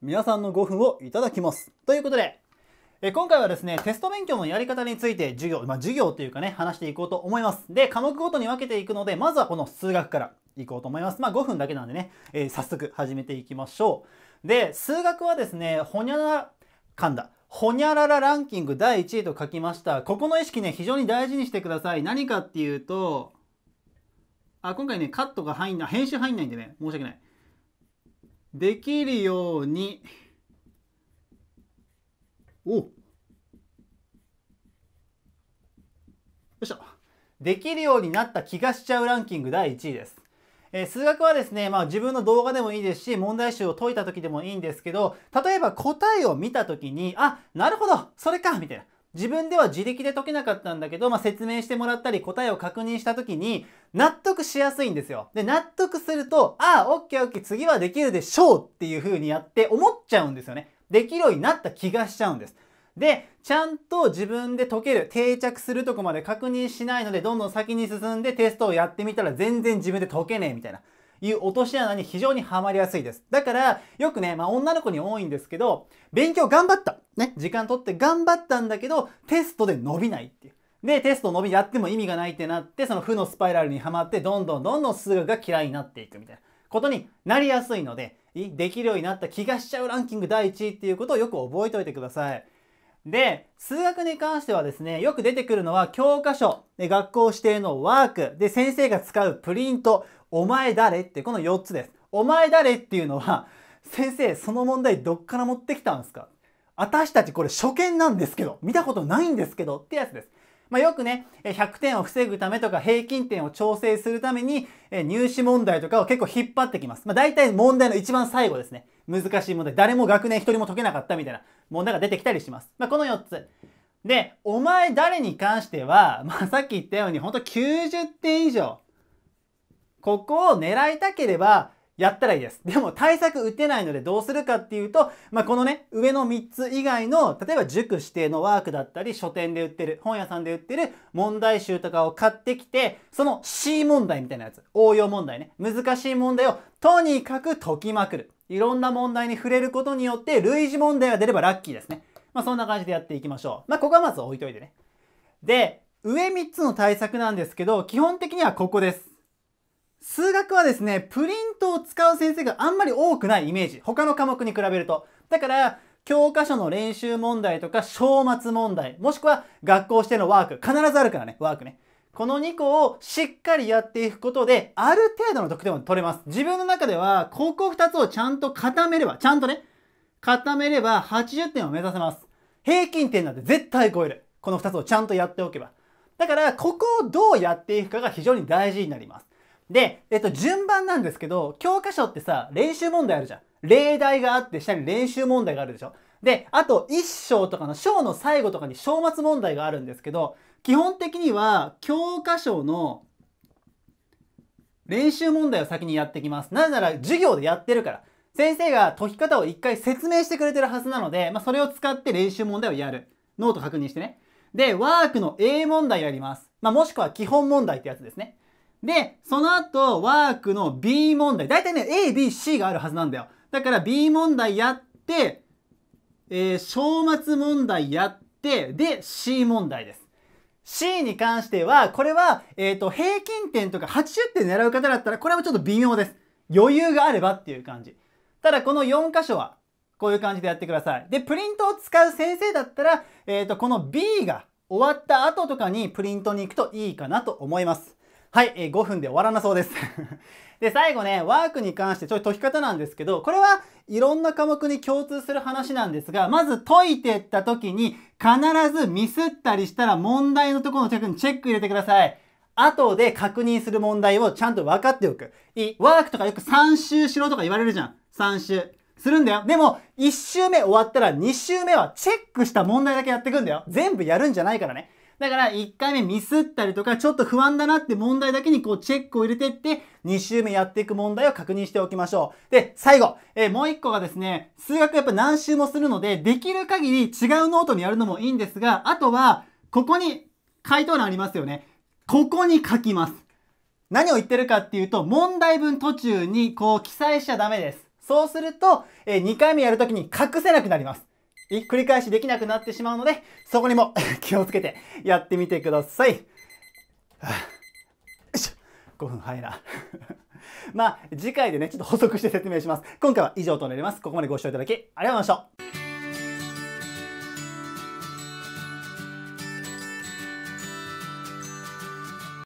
皆さんの5分をいただきます。ということで、え今回はですね、テスト勉強のやり方について授業、まあ、授業というかね、話していこうと思います。で、科目ごとに分けていくので、まずはこの数学からいこうと思います。まあ、5分だけなんでね、えー、早速始めていきましょう。で、数学はですね、ほにゃら、かんだ。ほにゃららランキング第1位と書きました。ここの意識ね、非常に大事にしてください。何かっていうと、あ、今回ね、カットが入んない、編集入んないんでね、申し訳ない。できるようにおよいしょできるようになった気がしちゃうランキング第1位です。え数学はですね、まあ、自分の動画でもいいですし問題集を解いた時でもいいんですけど例えば答えを見た時にあなるほどそれかみたいな自分では自力で解けなかったんだけど、まあ、説明してもらったり答えを確認した時に納得しやすいんですよ。で、納得すると、ああ、オッケーオッケー、次はできるでしょうっていう風にやって思っちゃうんですよね。できるようになった気がしちゃうんです。で、ちゃんと自分で解ける、定着するとこまで確認しないので、どんどん先に進んでテストをやってみたら全然自分で解けねえみたいな。いう落とし穴に非常にはまりやすいです。だから、よくね、まあ女の子に多いんですけど、勉強頑張ったね、時間取って頑張ったんだけど、テストで伸びないっていう。で、テスト伸びやっても意味がないってなって、その負のスパイラルにはまって、どんどんどんどん数学が嫌いになっていくみたいなことになりやすいので、できるようになった気がしちゃうランキング第1位っていうことをよく覚えておいてください。で、数学に関してはですね、よく出てくるのは教科書、で学校指定のワーク、で、先生が使うプリント、お前誰ってこの4つです。お前誰っていうのは、先生その問題どっから持ってきたんですか私たちこれ初見なんですけど、見たことないんですけどってやつです。まあ、よくね、100点を防ぐためとか平均点を調整するために入試問題とかを結構引っ張ってきます。まあ、大体問題の一番最後ですね。難しい問題。誰も学年一人も解けなかったみたいな問題が出てきたりします。まあ、この4つ。で、お前誰に関しては、まあ、さっき言ったようにほんと90点以上。ここを狙いたければ、やったらいいです。でも対策打てないのでどうするかっていうと、まあ、このね、上の3つ以外の、例えば塾指定のワークだったり、書店で売ってる、本屋さんで売ってる問題集とかを買ってきて、その C 問題みたいなやつ、応用問題ね、難しい問題をとにかく解きまくる。いろんな問題に触れることによって、類似問題が出ればラッキーですね。まあ、そんな感じでやっていきましょう。まあ、ここはまず置いといてね。で、上3つの対策なんですけど、基本的にはここです。数学はですね、プリントを使う先生があんまり多くないイメージ。他の科目に比べると。だから、教科書の練習問題とか、章末問題、もしくは学校してのワーク、必ずあるからね、ワークね。この2個をしっかりやっていくことで、ある程度の得点を取れます。自分の中では、ここ2つをちゃんと固めれば、ちゃんとね、固めれば80点を目指せます。平均点なんて絶対超える。この2つをちゃんとやっておけば。だから、ここをどうやっていくかが非常に大事になります。で、えっと、順番なんですけど、教科書ってさ、練習問題あるじゃん。例題があって、下に練習問題があるでしょ。で、あと、一章とかの章の最後とかに章末問題があるんですけど、基本的には、教科書の練習問題を先にやってきます。なぜなら、授業でやってるから。先生が解き方を一回説明してくれてるはずなので、まあ、それを使って練習問題をやる。ノート確認してね。で、ワークの A 問題やります。まあ、もしくは基本問題ってやつですね。で、その後、ワークの B 問題。だいたいね、A、B、C があるはずなんだよ。だから B 問題やって、えー、正末問題やって、で、C 問題です。C に関しては、これは、えっ、ー、と、平均点とか80点狙う方だったら、これはちょっと微妙です。余裕があればっていう感じ。ただ、この4箇所は、こういう感じでやってください。で、プリントを使う先生だったら、えっ、ー、と、この B が終わった後とかにプリントに行くといいかなと思います。はい、えー、5分で終わらなそうです で、最後ね、ワークに関してちょっと解き方なんですけど、これはいろんな科目に共通する話なんですが、まず解いてった時に必ずミスったりしたら問題のところのチェックにチェック入れてください。後で確認する問題をちゃんと分かっておく。いい。ワークとかよく3周しろとか言われるじゃん。3周。するんだよ。でも、1周目終わったら2周目はチェックした問題だけやっていくんだよ。全部やるんじゃないからね。だから1回目ミスったりとか、ちょっと不安だなって問題だけにこうチェックを入れてって、2周目やっていく問題を確認しておきましょう。で、最後、えー、もう1個がですね、数学やっぱ何周もするので、できる限り違うノートにやるのもいいんですが、あとは、ここに回答欄ありますよね。ここに書きます。何を言ってるかっていうと、問題文途中にこう記載しちゃダメです。そうすると、えー、2回目やるときに隠せなくなります。繰り返しできなくなってしまうので、そこにも 気をつけてやってみてください。よいしょ。5分早いな。まあ、次回でね、ちょっと補足して説明します。今回は以上となります。ここまでご視聴いただき、ありがとうございました。